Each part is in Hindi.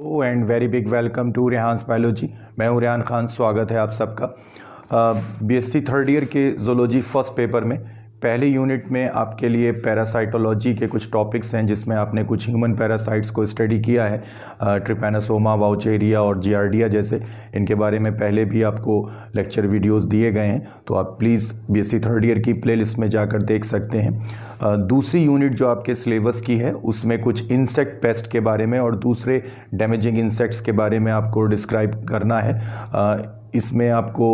O and very big welcome to Rehan's biology मैं हूँ रेहान खान स्वागत है आप सबका बीएससी थर्ड ईयर के जोलॉजी फर्स्ट पेपर में पहली यूनिट में आपके लिए पैरासाइटोलॉजी के कुछ टॉपिक्स हैं जिसमें आपने कुछ ह्यूमन पैरासाइट्स को स्टडी किया है ट्रिपेनासोमा वाउचेरिया और जीआरडिया जैसे इनके बारे में पहले भी आपको लेक्चर वीडियोस दिए गए हैं तो आप प्लीज़ बीएससी थर्ड ईयर की प्लेलिस्ट में जाकर देख सकते हैं दूसरी यूनिट जो आपके सिलेबस की है उसमें कुछ इंसेक्ट पेस्ट के बारे में और दूसरे डैमेजिंग इंसेक्ट्स के बारे में आपको डिस्क्राइब करना है इसमें आपको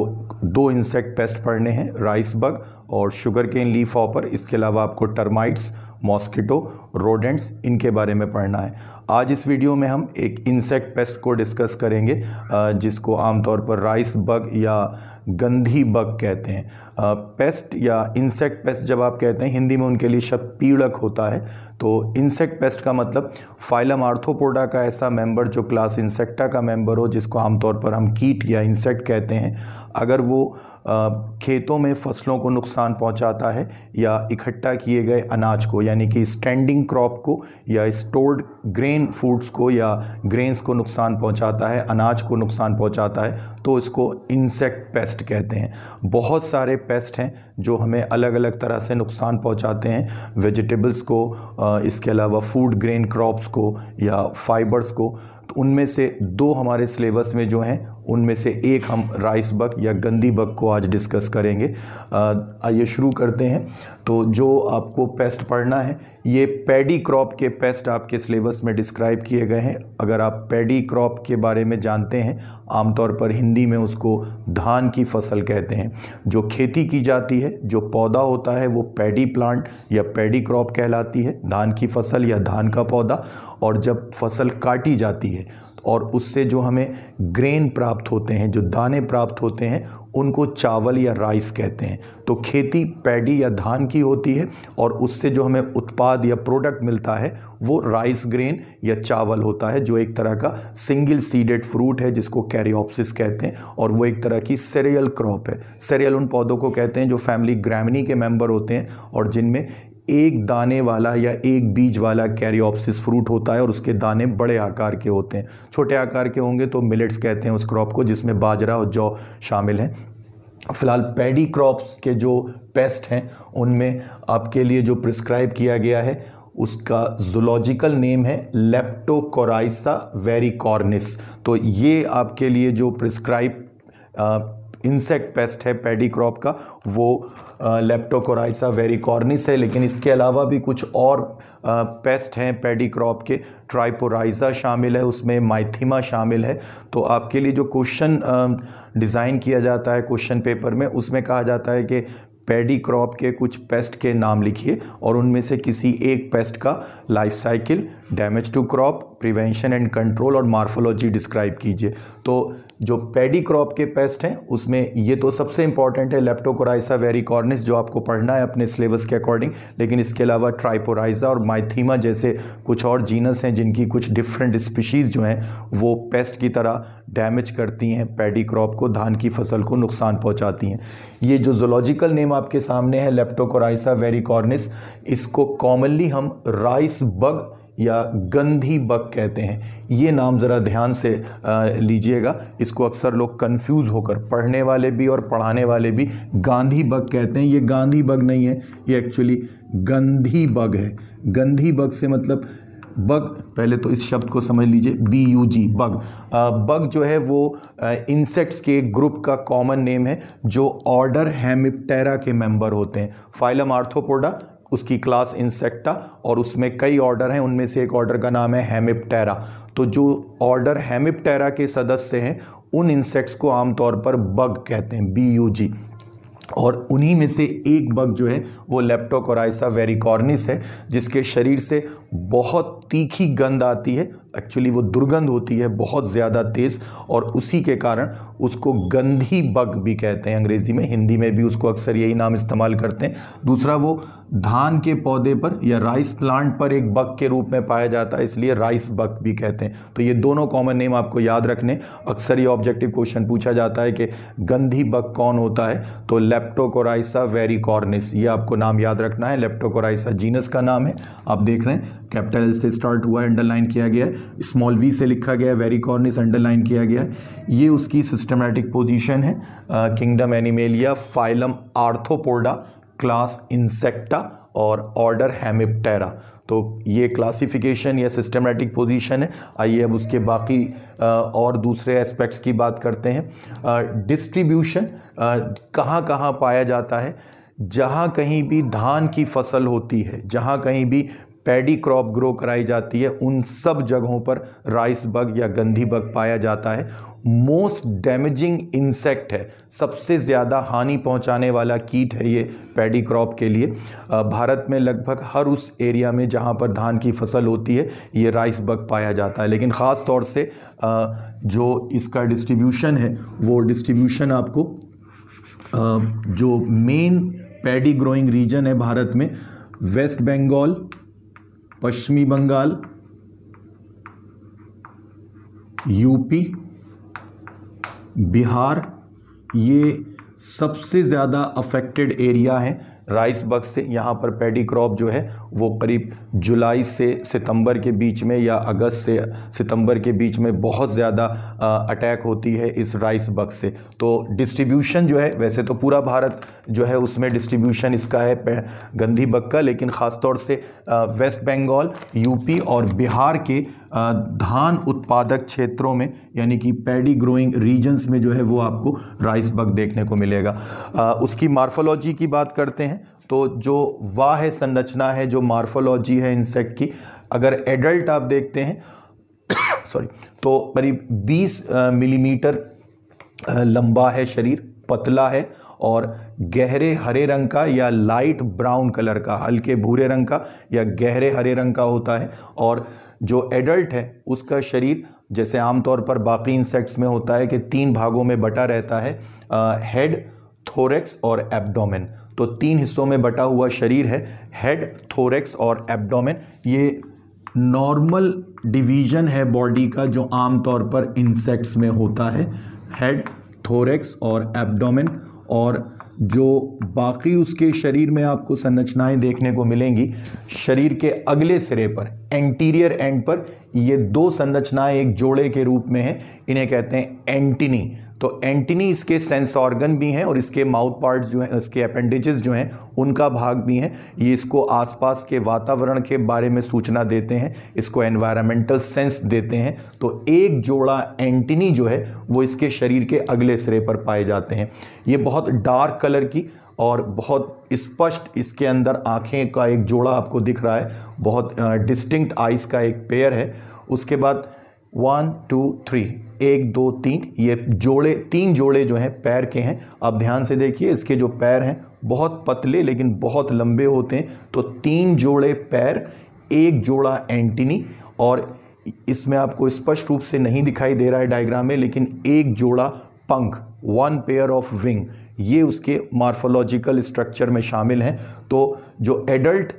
दो इंसेक्ट पेस्ट पढ़ने हैं राइस बग और शुगर केन लीफ ऑपर इसके अलावा आपको टर्माइट्स मॉस्किटो रोडेंट्स इनके बारे में पढ़ना है आज इस वीडियो में हम एक इंसेक्ट पेस्ट को डिस्कस करेंगे जिसको आमतौर पर राइस बग या गंधी बग कहते हैं पेस्ट या इंसेक्ट पेस्ट जब आप कहते हैं हिंदी में उनके लिए शब्द पीड़क होता है तो इंसेक्ट पेस्ट का मतलब फाइलम आर्थोपोडा का ऐसा मेंबर जो क्लास इंसेक्टा का मेंबर हो जिसको आमतौर पर हम कीट या इंसेक्ट कहते हैं अगर वो खेतों में फसलों को नुकसान पहुंचाता है या इकट्ठा किए गए अनाज को यानी कि स्टैंडिंग क्रॉप को या स्टोर्ड ग्रेन फूड्स को या ग्रेन्स को नुकसान पहुंचाता है अनाज को नुकसान पहुंचाता है तो इसको इंसेक्ट पेस्ट कहते हैं बहुत सारे पेस्ट हैं जो हमें अलग अलग तरह से नुकसान पहुंचाते हैं वेजिटेबल्स को इसके अलावा फूड ग्रेन क्रॉप्स को या फाइबर्स को उनमें से दो हमारे सिलेबस में जो हैं उनमें से एक हम राइस बग या गंदी बग को आज डिस्कस करेंगे आइए शुरू करते हैं तो जो आपको पेस्ट पढ़ना है ये पैडी क्रॉप के पेस्ट आपके सिलेबस में डिस्क्राइब किए गए हैं अगर आप पैडी क्रॉप के बारे में जानते हैं आमतौर पर हिंदी में उसको धान की फसल कहते हैं जो खेती की जाती है जो पौधा होता है वो पैडी प्लांट या पैडी क्रॉप कहलाती है धान की फसल या धान का पौधा और जब फसल काटी जाती है और उससे जो हमें ग्रेन प्राप्त होते हैं जो दाने प्राप्त होते हैं उनको चावल या राइस कहते हैं तो खेती पैडी या धान की होती है और उससे जो हमें उत्पाद या प्रोडक्ट मिलता है वो राइस ग्रेन या चावल होता है जो एक तरह का सिंगल सीडेड फ्रूट है जिसको कैरियोप्सिस कहते हैं और वो एक तरह की सीरियल क्रॉप है सीरियल उन पौधों को कहते हैं जो फैमिली ग्रामिनी के मेम्बर होते हैं और जिनमें एक दाने वाला या एक बीज वाला कैरियोप्सिस फ्रूट होता है और उसके दाने बड़े आकार के होते हैं छोटे आकार के होंगे तो मिलेट्स कहते हैं उस क्रॉप को जिसमें बाजरा और जौ शामिल हैं फ़िलहाल पैडी क्रॉप्स के जो पेस्ट हैं उनमें आपके लिए जो प्रिस्क्राइब किया गया है उसका जोलॉजिकल नेम है लेप्टोकोराइसा वेरिकॉर्निस तो ये आपके लिए जो प्रिस्क्राइब इंसेक्ट पेस्ट है पेडी क्रॉप का वो लेप्टोकोराइसा वेरिकॉर्निस है लेकिन इसके अलावा भी कुछ और आ, पेस्ट हैं पेडी क्रॉप के ट्राइपोराइजा शामिल है उसमें माइथीमा शामिल है तो आपके लिए जो क्वेश्चन डिज़ाइन किया जाता है क्वेश्चन पेपर में उसमें कहा जाता है कि पेडी क्रॉप के कुछ पेस्ट के नाम लिखिए और उनमें से किसी एक पेस्ट का life cycle damage to crop prevention and control और मार्फोलॉजी डिस्क्राइब कीजिए तो जो पेडी क्रॉप के पेस्ट हैं उसमें ये तो सबसे इंपॉर्टेंट है लेप्टोकोराइसा वेरिकॉर्निस जो आपको पढ़ना है अपने सिलेबस के अकॉर्डिंग लेकिन इसके अलावा ट्राइपोराइजा और माइथीमा जैसे कुछ और जीनस हैं जिनकी कुछ डिफरेंट स्पीशीज़ जो हैं वो पेस्ट की तरह डैमेज करती हैं पेडी क्रॉप को धान की फसल को नुकसान पहुँचाती हैं ये जो जोलॉजिकल नेम आपके सामने है लेप्टोकोराइसा वेरिकॉर्निस इसको कॉमनली हम राइस बग या गंधी बक कहते हैं ये नाम ज़रा ध्यान से लीजिएगा इसको अक्सर लोग कंफ्यूज होकर पढ़ने वाले भी और पढ़ाने वाले भी गांधी बग कहते हैं ये गांधी बग नहीं है ये एक्चुअली गंधी बग है गंधी बग से मतलब बग पहले तो इस शब्द को समझ लीजिए बी यू जी बग आ, बग जो है वो इंसेक्ट्स के ग्रुप का कॉमन नेम है जो ऑर्डर हैमिप्टेरा के मेंबर होते हैं फाइलम आर्थोपोडा उसकी क्लास इंसेक्टा और उसमें कई ऑर्डर हैं उनमें से एक ऑर्डर का नाम है हेमिप्टेरा तो जो ऑर्डर हेमिप्टेरा के सदस्य हैं उन इंसेक्ट्स को आमतौर पर बग कहते हैं बी यू जी और उन्हीं में से एक बग जो है वो लेप्टोकोराइसा वेरिकॉर्निस है जिसके शरीर से बहुत तीखी गंध आती है एक्चुअली वो दुर्गंध होती है बहुत ज़्यादा तेज़ और उसी के कारण उसको गंधी बग भी कहते हैं अंग्रेज़ी में हिंदी में भी उसको अक्सर यही नाम इस्तेमाल करते हैं दूसरा वो धान के पौधे पर या राइस प्लांट पर एक बग के रूप में पाया जाता है इसलिए राइस बग भी कहते हैं तो ये दोनों कॉमन नेम आपको याद रखने अक्सर ये ऑब्जेक्टिव क्वेश्चन पूछा जाता है कि गंधी बग कौन होता है तो लेप्टोकोराइसा वेरिकॉर्निस ये आपको नाम याद रखना है लेप्टोकोराइसा जीनस का नाम है आप देख रहे हैं कैपिटल एल से स्टार्ट हुआ है अंडरलाइन किया गया स्मॉल वी से लिखा गया है वेरी कॉर्निस अंडरलाइन किया गया ये उसकी सिस्टमैटिक पोजीशन है kingdom Animalia phylum Arthropoda class Insecta और ऑर्डर हेमिप्टेरा तो ये क्लासिफिकेशन या सिस्टमेटिक पोजीशन है आइए अब उसके बाकी और दूसरे एस्पेक्ट्स की बात करते हैं डिस्ट्रीब्यूशन कहाँ कहाँ पाया जाता है जहाँ कहीं भी धान की फसल होती है जहाँ कहीं भी पैडी क्रॉप ग्रो कराई जाती है उन सब जगहों पर राइस बग या गंधी बग पाया जाता है मोस्ट डैमेजिंग इंसेक्ट है सबसे ज़्यादा हानि पहुंचाने वाला कीट है ये पैडी क्रॉप के लिए भारत में लगभग हर उस एरिया में जहां पर धान की फसल होती है ये राइस बग पाया जाता है लेकिन ख़ास तौर से जो इसका डिस्ट्रीब्यूशन है वो डिस्ट्रीब्यूशन आपको जो मेन पैडी ग्रोइंग रीजन है भारत में वेस्ट बंगाल पश्चिमी बंगाल यूपी बिहार ये सबसे ज़्यादा अफेक्टेड एरिया है राइस बग से यहाँ पर पैडी क्रॉप जो है वो करीब जुलाई से सितंबर के बीच में या अगस्त से सितंबर के बीच में बहुत ज़्यादा अटैक होती है इस राइस बग से तो डिस्ट्रीब्यूशन जो है वैसे तो पूरा भारत जो है उसमें डिस्ट्रीब्यूशन इसका है गंधी बग का लेकिन ख़ास तौर से वेस्ट बंगाल यूपी और बिहार के धान उत्पादक क्षेत्रों में यानी कि पैडी ग्रोइंग रीजन्स में जो है वो आपको राइस बग देखने को मिलेगा उसकी मार्फोलॉजी की बात करते हैं तो जो वाह है संरचना है जो मार्फोलॉजी है इंसेक्ट की अगर एडल्ट आप देखते हैं सॉरी तो करीब 20 मिलीमीटर लंबा है शरीर पतला है और गहरे हरे रंग का या लाइट ब्राउन कलर का हल्के भूरे रंग का या गहरे हरे रंग का होता है और जो एडल्ट है उसका शरीर जैसे आमतौर पर बाकी इंसेक्ट्स में होता है कि तीन भागों में बटा रहता है हेड थोरेक्स और एब्डोमेन तो तीन हिस्सों में बटा हुआ शरीर है हेड थोरेक्स और एब्डोमेन ये नॉर्मल डिवीजन है बॉडी का जो आमतौर पर इंसेक्ट्स में होता है हेड थोरेक्स और एब्डोमेन और जो बाकी उसके शरीर में आपको संरचनाएं देखने को मिलेंगी शरीर के अगले सिरे पर एंटीरियर एंड पर ये दो संरचनाएं एक जोड़े के रूप में हैं इन्हें कहते हैं एंटिनी तो एंटिनी इसके सेंस ऑर्गन भी हैं और इसके माउथ पार्ट जो हैं इसके अपेंडिजेस जो हैं उनका भाग भी हैं ये इसको आसपास के वातावरण के बारे में सूचना देते हैं इसको एनवायरमेंटल सेंस देते हैं तो एक जोड़ा एंटिनी जो है वो इसके शरीर के अगले सिरे पर पाए जाते हैं ये बहुत डार्क कलर की और बहुत स्पष्ट इसके अंदर आँखें का एक जोड़ा आपको दिख रहा है बहुत डिस्टिंक्ट आइस का एक पेयर है उसके बाद वन टू थ्री एक दो तीन ये जोड़े तीन जोड़े जो हैं पैर के हैं आप ध्यान से देखिए इसके जो पैर हैं बहुत पतले लेकिन बहुत लंबे होते हैं तो तीन जोड़े पैर एक जोड़ा एंटीनी और इसमें आपको स्पष्ट रूप से नहीं दिखाई दे रहा है डायग्राम में लेकिन एक जोड़ा पंख वन पेयर ऑफ विंग ये उसके मार्फोलॉजिकल स्ट्रक्चर में शामिल हैं तो जो एडल्ट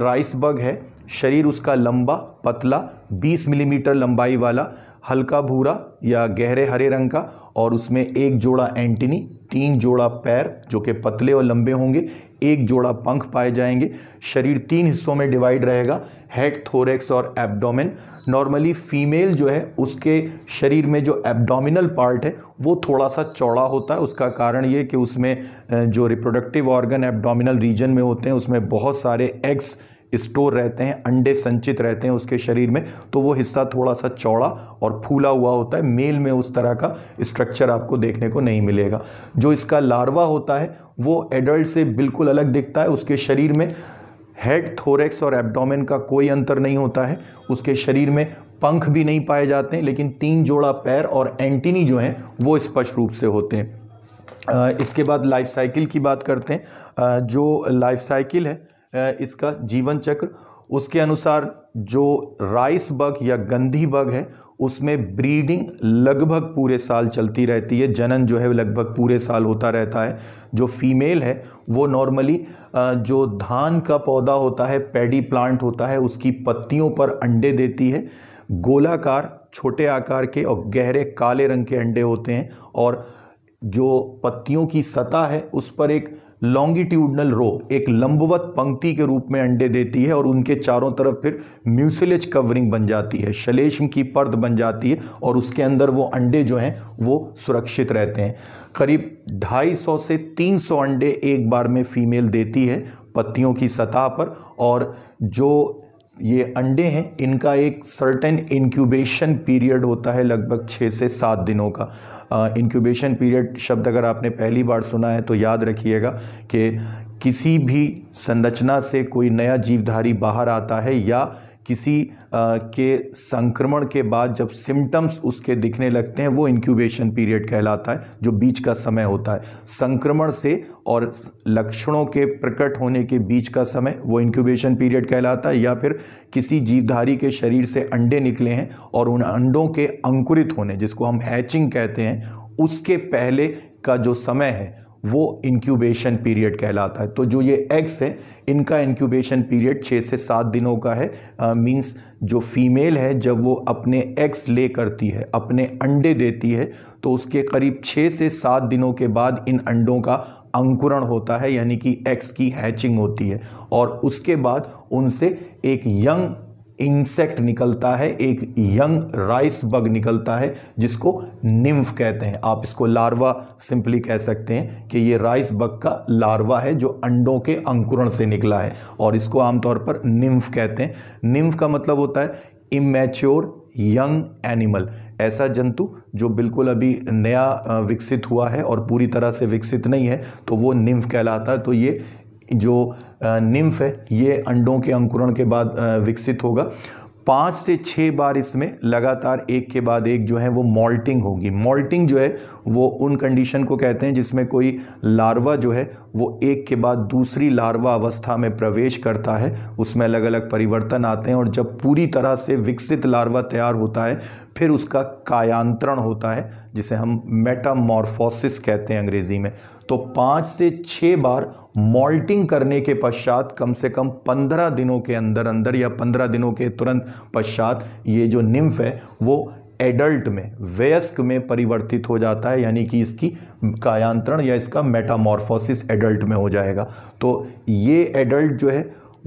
राइस बग है शरीर उसका लंबा पतला 20 मिलीमीटर लंबाई वाला हल्का भूरा या गहरे हरे रंग का और उसमें एक जोड़ा एंटीनी तीन जोड़ा पैर जो कि पतले और लंबे होंगे एक जोड़ा पंख पाए जाएंगे शरीर तीन हिस्सों में डिवाइड रहेगा हेड थोरेक्स और एब्डोमेन नॉर्मली फीमेल जो है उसके शरीर में जो एब्डोमिनल पार्ट है वो थोड़ा सा चौड़ा होता है उसका कारण ये कि उसमें जो रिप्रोडक्टिव ऑर्गन एब्डोमिनल रीजन में होते हैं उसमें बहुत सारे एग्स स्टोर रहते हैं अंडे संचित रहते हैं उसके शरीर में तो वो हिस्सा थोड़ा सा चौड़ा और फूला हुआ होता है मेल में उस तरह का स्ट्रक्चर आपको देखने को नहीं मिलेगा जो इसका लार्वा होता है वो एडल्ट से बिल्कुल अलग दिखता है उसके शरीर में हेड थोरेक्स और एब्डोमेन का कोई अंतर नहीं होता है उसके शरीर में पंख भी नहीं पाए जाते हैं लेकिन तीन जोड़ा पैर और एंटीनी जो हैं वो स्पष्ट रूप से होते हैं इसके बाद लाइफ साइकिल की बात करते हैं जो लाइफ साइकिल है इसका जीवन चक्र उसके अनुसार जो राइस बग या गंधी बग है उसमें ब्रीडिंग लगभग पूरे साल चलती रहती है जनन जो है लगभग पूरे साल होता रहता है जो फीमेल है वो नॉर्मली जो धान का पौधा होता है पैडी प्लांट होता है उसकी पत्तियों पर अंडे देती है गोलाकार छोटे आकार के और गहरे काले रंग के अंडे होते हैं और जो पत्तियों की सतह है उस पर एक लॉन्गिट्यूडनल रो एक लंबवत पंक्ति के रूप में अंडे देती है और उनके चारों तरफ फिर म्यूसिलेज कवरिंग बन जाती है शलेष्म की पर्द बन जाती है और उसके अंदर वो अंडे जो हैं वो सुरक्षित रहते हैं करीब 250 से 300 अंडे एक बार में फीमेल देती है पत्तियों की सतह पर और जो ये अंडे हैं इनका एक सर्टेन इंक्यूबेशन पीरियड होता है लगभग छः से सात दिनों का इंक्यूबेशन पीरियड शब्द अगर आपने पहली बार सुना है तो याद रखिएगा कि किसी भी संरचना से कोई नया जीवधारी बाहर आता है या किसी के संक्रमण के बाद जब सिम्टम्स उसके दिखने लगते हैं वो इंक्यूबेशन पीरियड कहलाता है जो बीच का समय होता है संक्रमण से और लक्षणों के प्रकट होने के बीच का समय वो इंक्यूबेशन पीरियड कहलाता है या फिर किसी जीवधारी के शरीर से अंडे निकले हैं और उन अंडों के अंकुरित होने जिसको हम हैचिंग कहते हैं उसके पहले का जो समय है वो इंक्यूबेशन पीरियड कहलाता है तो जो ये एग्स हैं इनका इंक्यूबेशन पीरियड छः से सात दिनों का है मींस जो फीमेल है जब वो अपने एग्स ले करती है अपने अंडे देती है तो उसके करीब छः से सात दिनों के बाद इन अंडों का अंकुरण होता है यानी कि एग्स की हैचिंग होती है और उसके बाद उनसे एक यंग इंसेक्ट निकलता है एक यंग राइस बग निकलता है जिसको निम्फ कहते हैं आप इसको लार्वा सिंपली कह सकते हैं कि ये राइस बग का लार्वा है जो अंडों के अंकुरण से निकला है और इसको आमतौर पर निम्फ कहते हैं निम्फ का मतलब होता है इमेच्योर यंग एनिमल ऐसा जंतु जो बिल्कुल अभी नया विकसित हुआ है और पूरी तरह से विकसित नहीं है तो वो निम्फ कहलाता है तो ये जो निम्फ है ये अंडों के अंकुरण के बाद विकसित होगा पाँच से छः बार इसमें लगातार एक के बाद एक जो है वो मॉल्टिंग होगी मॉल्टिंग जो है वो उन कंडीशन को कहते हैं जिसमें कोई लार्वा जो है वो एक के बाद दूसरी लार्वा अवस्था में प्रवेश करता है उसमें अलग अलग परिवर्तन आते हैं और जब पूरी तरह से विकसित लार्वा तैयार होता है फिर उसका कायांतरण होता है जिसे हम मेटामॉर्फोसिस कहते हैं अंग्रेज़ी में तो पाँच से छः बार मॉल्टिंग करने के पश्चात कम से कम पंद्रह दिनों के अंदर अंदर या पंद्रह दिनों के तुरंत पश्चात ये जो निम्फ है वो एडल्ट में वयस्क में परिवर्तित हो जाता है यानी कि इसकी कायांतरण या इसका मेटामॉर्फोसिस एडल्ट में हो जाएगा तो ये एडल्ट जो है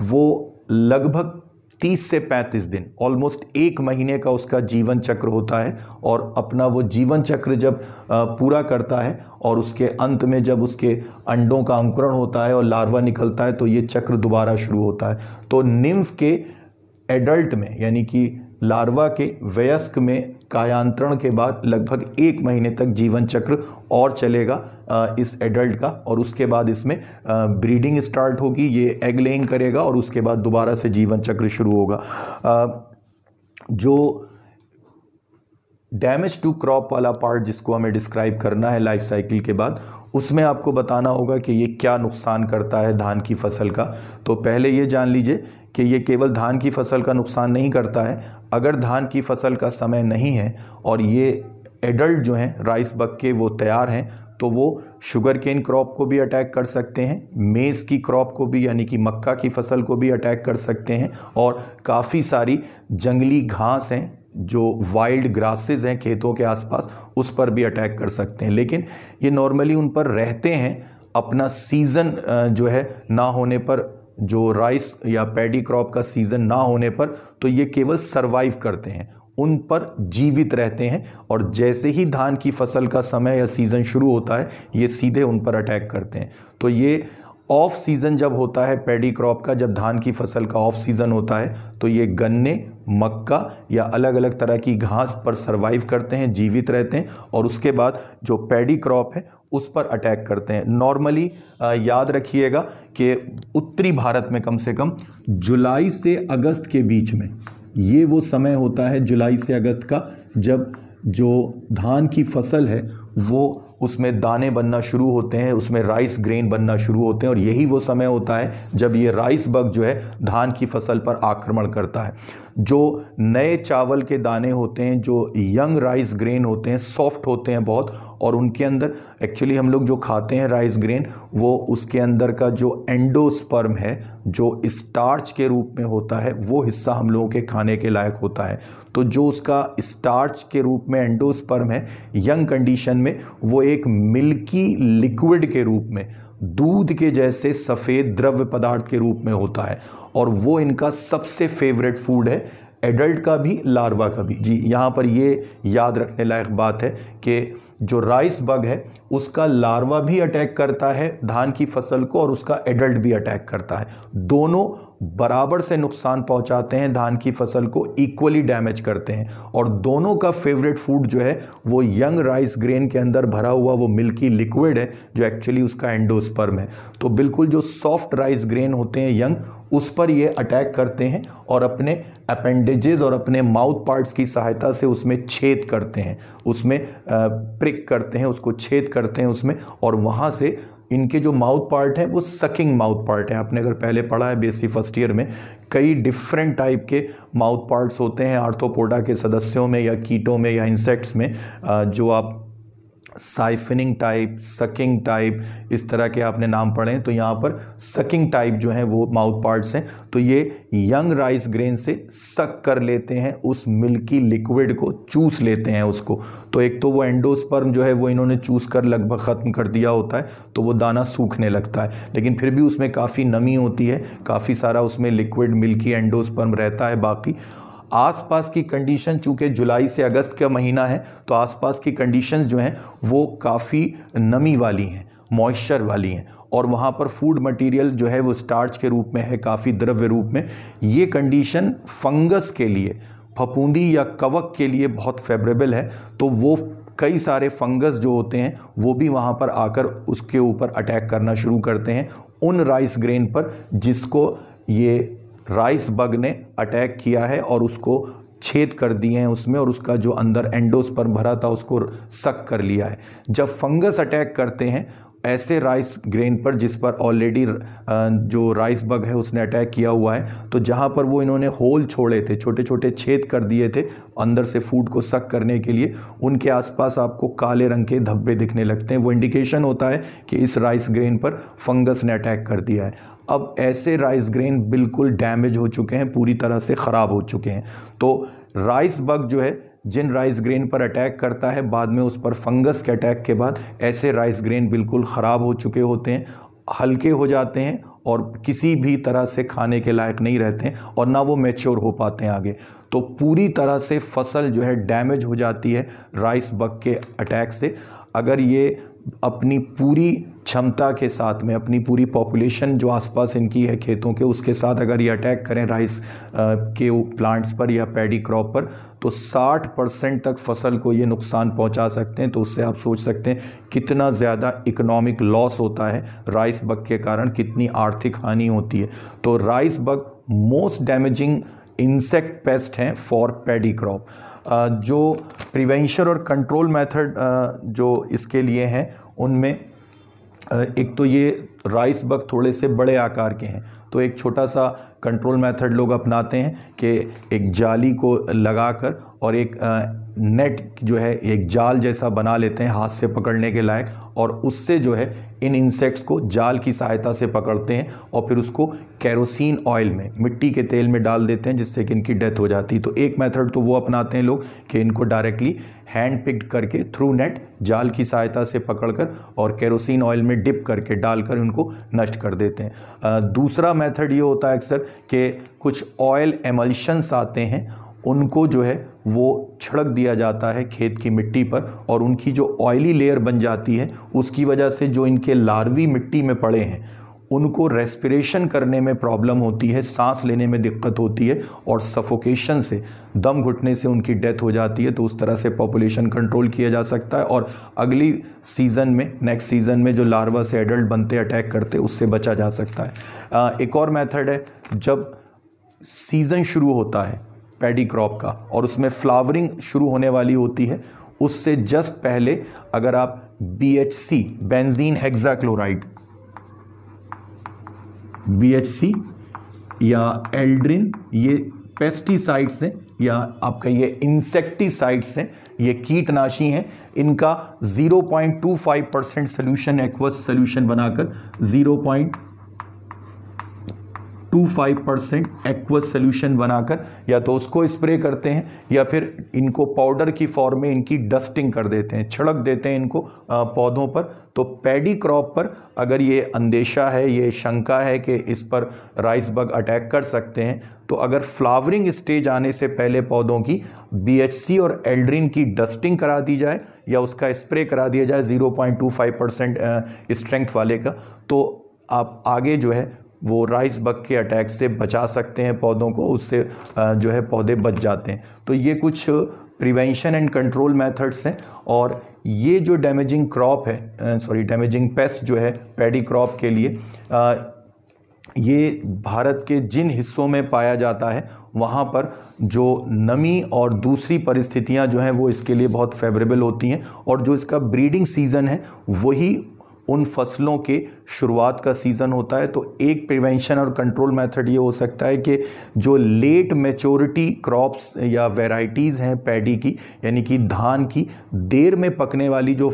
वो लगभग तीस से पैंतीस दिन ऑलमोस्ट एक महीने का उसका जीवन चक्र होता है और अपना वो जीवन चक्र जब पूरा करता है और उसके अंत में जब उसके अंडों का अंकुरण होता है और लार्वा निकलता है तो ये चक्र दोबारा शुरू होता है तो निम्फ के एडल्ट में यानी कि लार्वा के वयस्क में कायांतरण के बाद लगभग एक महीने तक जीवन चक्र और चलेगा इस एडल्ट का और उसके बाद इसमें ब्रीडिंग स्टार्ट होगी ये एग लेइंग करेगा और उसके बाद दोबारा से जीवन चक्र शुरू होगा जो डैमेज टू क्रॉप वाला पार्ट जिसको हमें डिस्क्राइब करना है लाइफ साइकिल के बाद उसमें आपको बताना होगा कि ये क्या नुकसान करता है धान की फसल का तो पहले ये जान लीजिए कि ये केवल धान की फसल का नुकसान नहीं करता है अगर धान की फसल का समय नहीं है और ये एडल्ट जो हैं राइस बग के वो तैयार हैं तो वो शुगर केन क्रॉप को भी अटैक कर सकते हैं मेज़ की क्रॉप को भी यानी कि मक्का की फसल को भी अटैक कर सकते हैं और काफ़ी सारी जंगली घास हैं जो वाइल्ड ग्रासेस हैं खेतों के आसपास उस पर भी अटैक कर सकते हैं लेकिन ये नॉर्मली उन पर रहते हैं अपना सीज़न जो है ना होने पर जो राइस या पैडी क्रॉप का सीज़न ना होने पर तो ये केवल सरवाइव करते हैं उन पर जीवित रहते हैं और जैसे ही धान की फसल का समय या सीज़न शुरू होता है ये सीधे उन पर अटैक करते हैं तो ये ऑफ सीज़न जब होता है पैडी क्रॉप का जब धान की फसल का ऑफ सीज़न होता है तो ये गन्ने मक्का या अलग अलग तरह की घास पर सरवाइव करते हैं जीवित रहते हैं और उसके बाद जो पैडी क्रॉप है उस पर अटैक करते हैं नॉर्मली याद रखिएगा कि उत्तरी भारत में कम से कम जुलाई से अगस्त के बीच में ये वो समय होता है जुलाई से अगस्त का जब जो धान की फसल है वो उसमें दाने बनना शुरू होते हैं उसमें राइस ग्रेन बनना शुरू होते हैं और यही वो समय होता है जब ये राइस बग जो है धान की फसल पर आक्रमण करता है जो नए चावल के दाने होते हैं जो यंग राइस ग्रेन होते हैं सॉफ्ट होते हैं बहुत और उनके अंदर एक्चुअली हम लोग जो खाते हैं राइस ग्रेन वो उसके अंदर का जो एंडोस्पर्म है जो स्टार्च के रूप में होता है वो हिस्सा हम लोगों के खाने के लायक होता है तो जो उसका स्टार्च के रूप में एंडोस्पर्म है यंग कंडीशन में में वो एक मिल्की लिक्विड के रूप में दूध के जैसे सफ़ेद द्रव्य पदार्थ के रूप में होता है और वो इनका सबसे फेवरेट फूड है एडल्ट का भी लार्वा का भी जी यहाँ पर ये याद रखने लायक बात है कि जो राइस बग है उसका लार्वा भी अटैक करता है धान की फसल को और उसका एडल्ट भी अटैक करता है दोनों बराबर से नुकसान पहुंचाते हैं धान की फसल को इक्वली डैमेज करते हैं और दोनों का फेवरेट फूड जो है वो यंग राइस ग्रेन के अंदर भरा हुआ वो मिल्की लिक्विड है जो एक्चुअली उसका एंडोस्पर्म है तो बिल्कुल जो सॉफ्ट राइस ग्रेन होते हैं यंग उस पर ये अटैक करते हैं और अपने अपेंडेजेस और अपने माउथ पार्ट्स की सहायता से उसमें छेद करते हैं उसमें प्रिक करते हैं उसको छेद करते हैं उसमें और वहाँ से इनके जो माउथ पार्ट हैं वो सकिंग माउथ पार्ट हैं आपने अगर पहले पढ़ा है बीएससी फर्स्ट ईयर में कई डिफरेंट टाइप के माउथ पार्ट्स होते हैं आर्थोपोडा के सदस्यों में या कीटों में या इंसेक्ट्स में जो आप साइफिनिंग टाइप सकिंग टाइप इस तरह के आपने नाम पढ़े तो यहाँ पर सकिंग टाइप जो है वो माउथ पार्ट्स हैं तो ये यंग राइस ग्रेन से सक कर लेते हैं उस मिल्की लिक्विड को चूस लेते हैं उसको तो एक तो वो एंडोस्पर्म जो है वो इन्होंने चूस कर लगभग ख़त्म कर दिया होता है तो वो दाना सूखने लगता है लेकिन फिर भी उसमें काफ़ी नमी होती है काफ़ी सारा उसमें लिक्विड मिल्की एंडोस्पर्म रहता है बाकी आसपास की कंडीशन चूँकि जुलाई से अगस्त का महीना है तो आसपास की कंडीशंस जो हैं वो काफ़ी नमी वाली हैं मॉइस्चर वाली हैं और वहाँ पर फूड मटेरियल जो है वो स्टार्च के रूप में है काफ़ी द्रव्य रूप में ये कंडीशन फंगस के लिए फपूंदी या कवक के लिए बहुत फेवरेबल है तो वो कई सारे फंगस जो होते हैं वो भी वहाँ पर आकर उसके ऊपर अटैक करना शुरू करते हैं उन राइस ग्रेन पर जिसको ये राइस बग ने अटैक किया है और उसको छेद कर दिए हैं उसमें और उसका जो अंदर एंडोस पर भरा था उसको सक कर लिया है जब फंगस अटैक करते हैं ऐसे राइस ग्रेन पर जिस पर ऑलरेडी जो राइस बग है उसने अटैक किया हुआ है तो जहाँ पर वो इन्होंने होल छोड़े थे छोटे छोटे छेद कर दिए थे अंदर से फूड को सक करने के लिए उनके आसपास आपको काले रंग के धब्बे दिखने लगते हैं वो इंडिकेशन होता है कि इस राइस ग्रेन पर फंगस ने अटैक कर दिया है अब ऐसे राइस ग्रेन बिल्कुल डैमेज हो चुके हैं पूरी तरह से ख़राब हो चुके हैं तो राइस बग जो है जिन राइस ग्रेन पर अटैक करता है बाद में उस पर फंगस के अटैक के बाद ऐसे राइस ग्रेन बिल्कुल ख़राब हो चुके होते हैं हल्के हो जाते हैं और किसी भी तरह से खाने के लायक नहीं रहते हैं और ना वो मेच्योर हो पाते हैं आगे तो पूरी तरह से फसल जो है डैमेज हो जाती है राइस बग के अटैक से अगर ये अपनी पूरी क्षमता के साथ में अपनी पूरी पॉपुलेशन जो आसपास इनकी है खेतों के उसके साथ अगर ये अटैक करें राइस के प्लांट्स पर या पैडी क्रॉप पर तो 60 परसेंट तक फसल को ये नुकसान पहुंचा सकते हैं तो उससे आप सोच सकते हैं कितना ज़्यादा इकोनॉमिक लॉस होता है राइस बग के कारण कितनी आर्थिक हानि होती है तो rice bug most damaging insect pest हैं फॉर पैडी क्रॉप जो प्रिवेंशन और कंट्रोल मेथड uh, जो इसके लिए हैं उनमें uh, एक तो ये राइस बग थोड़े से बड़े आकार के हैं तो एक छोटा सा कंट्रोल मेथड लोग अपनाते हैं कि एक जाली को लगाकर और एक नेट जो है एक जाल जैसा बना लेते हैं हाथ से पकड़ने के लायक और उससे जो है इन इंसेक्ट्स को जाल की सहायता से पकड़ते हैं और फिर उसको कैरोसिन ऑयल में मिट्टी के तेल में डाल देते हैं जिससे कि इनकी डेथ हो जाती है तो एक मेथड तो वो अपनाते हैं लोग कि इनको डायरेक्टली हैंड पिक्ड करके थ्रू नेट जाल की सहायता से पकड़कर और कैरोसिन ऑयल में डिप करके डालकर उनको नष्ट कर देते हैं दूसरा मेथड ये होता है अक्सर कि कुछ ऑयल एमल्शंस आते हैं उनको जो है वो छिड़क दिया जाता है खेत की मिट्टी पर और उनकी जो ऑयली लेयर बन जाती है उसकी वजह से जो इनके लार्वी मिट्टी में पड़े हैं उनको रेस्पिरेशन करने में प्रॉब्लम होती है सांस लेने में दिक्कत होती है और सफोकेशन से दम घुटने से उनकी डेथ हो जाती है तो उस तरह से पॉपुलेशन कंट्रोल किया जा सकता है और अगली सीज़न में नेक्स्ट सीज़न में जो लार्वा से एडल्ट बनते अटैक करते उससे बचा जा सकता है एक और मेथड है जब सीज़न शुरू होता है पैडी क्रॉप का और उसमें फ्लावरिंग शुरू होने वाली होती है उससे जस्ट पहले अगर आप B H C benzene hexachloride B H C या एल्ड्रिन ये पेस्टिसाइड्स हैं या आपका ये इंसेक्टिसाइड्स हैं ये कीटनाशी हैं इनका 0.25 परसेंट सोल्यूशन एक्वस सोल्यूशन बनाकर 0.25 परसेंट एक्वस सोल्यूशन बनाकर या तो उसको स्प्रे करते हैं या फिर इनको पाउडर की फॉर्म में इनकी डस्टिंग कर देते हैं छिड़क देते हैं इनको पौधों पर तो पैडी क्रॉप पर अगर ये अंदेशा है ये शंका है कि इस पर राइस बग अटैक कर सकते हैं तो अगर फ्लावरिंग स्टेज आने से पहले पौधों की बी और एल्ड्रीन की डस्टिंग करा दी जाए या उसका स्प्रे करा दिया जाए 0.25 परसेंट स्ट्रेंथ वाले का तो आप आगे जो है वो राइस बग के अटैक से बचा सकते हैं पौधों को उससे जो है पौधे बच जाते हैं तो ये कुछ प्रिवेंशन एंड कंट्रोल मेथड्स हैं और ये जो डैमेजिंग क्रॉप है सॉरी डैमेजिंग पेस्ट जो है पैडी क्रॉप के लिए आ, ये भारत के जिन हिस्सों में पाया जाता है वहाँ पर जो नमी और दूसरी परिस्थितियाँ जो हैं वो इसके लिए बहुत फेवरेबल होती हैं और जो इसका ब्रीडिंग सीज़न है वही उन फसलों के शुरुआत का सीज़न होता है तो एक प्रिवेंशन और कंट्रोल मेथड ये हो सकता है कि जो लेट मेचोरिटी क्रॉप्स या वेराइटीज़ हैं पैडी की यानी कि धान की देर में पकने वाली जो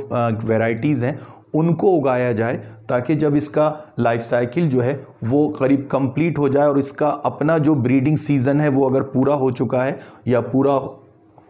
वेराइटीज़ हैं उनको उगाया जाए ताकि जब इसका लाइफ साइकिल जो है वो करीब कंप्लीट हो जाए और इसका अपना जो ब्रीडिंग सीज़न है वो अगर पूरा हो चुका है या पूरा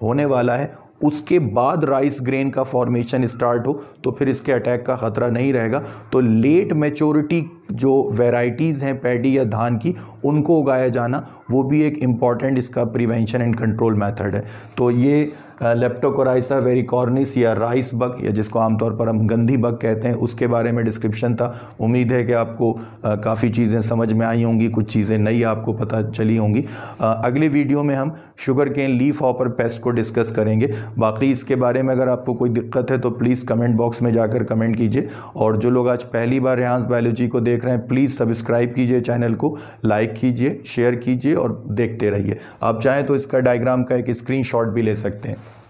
होने वाला है उसके बाद राइस ग्रेन का फॉर्मेशन स्टार्ट हो तो फिर इसके अटैक का ख़तरा नहीं रहेगा तो लेट मेचोरिटी जो वेराइटीज़ हैं पैडी या धान की उनको उगाया जाना वो भी एक इम्पॉर्टेंट इसका प्रिवेंशन एंड कंट्रोल मेथड है तो ये लेप्टोकोराइसा वेरिकॉर्निस या राइस बग या जिसको आमतौर पर हम गंदी बग कहते हैं उसके बारे में डिस्क्रिप्शन था उम्मीद है कि आपको काफ़ी चीज़ें समझ में आई होंगी कुछ चीज़ें नई आपको पता चली होंगी अगले वीडियो में हम sugar cane leaf hopper pest को डिस्कस करेंगे बाकी इसके बारे में अगर आपको कोई दिक्कत है तो प्लीज़ कमेंट बॉक्स में जाकर कमेंट कीजिए और जो लोग आज पहली बार रिहांस बायोलॉजी को देख देख रहे हैं प्लीज़ सब्सक्राइब कीजिए चैनल को लाइक कीजिए शेयर कीजिए और देखते रहिए आप चाहें तो इसका डायग्राम का एक स्क्रीनशॉट भी ले सकते हैं